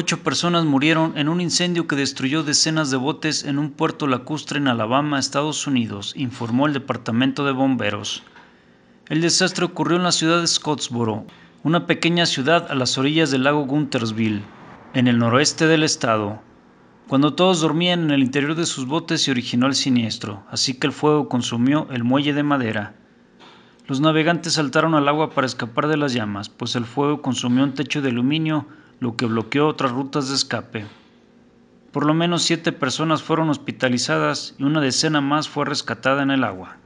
Ocho personas murieron en un incendio que destruyó decenas de botes en un puerto lacustre en Alabama, Estados Unidos, informó el Departamento de Bomberos. El desastre ocurrió en la ciudad de Scottsboro, una pequeña ciudad a las orillas del lago Guntersville, en el noroeste del estado, cuando todos dormían en el interior de sus botes se originó el siniestro, así que el fuego consumió el muelle de madera. Los navegantes saltaron al agua para escapar de las llamas, pues el fuego consumió un techo de aluminio lo que bloqueó otras rutas de escape. Por lo menos siete personas fueron hospitalizadas y una decena más fue rescatada en el agua.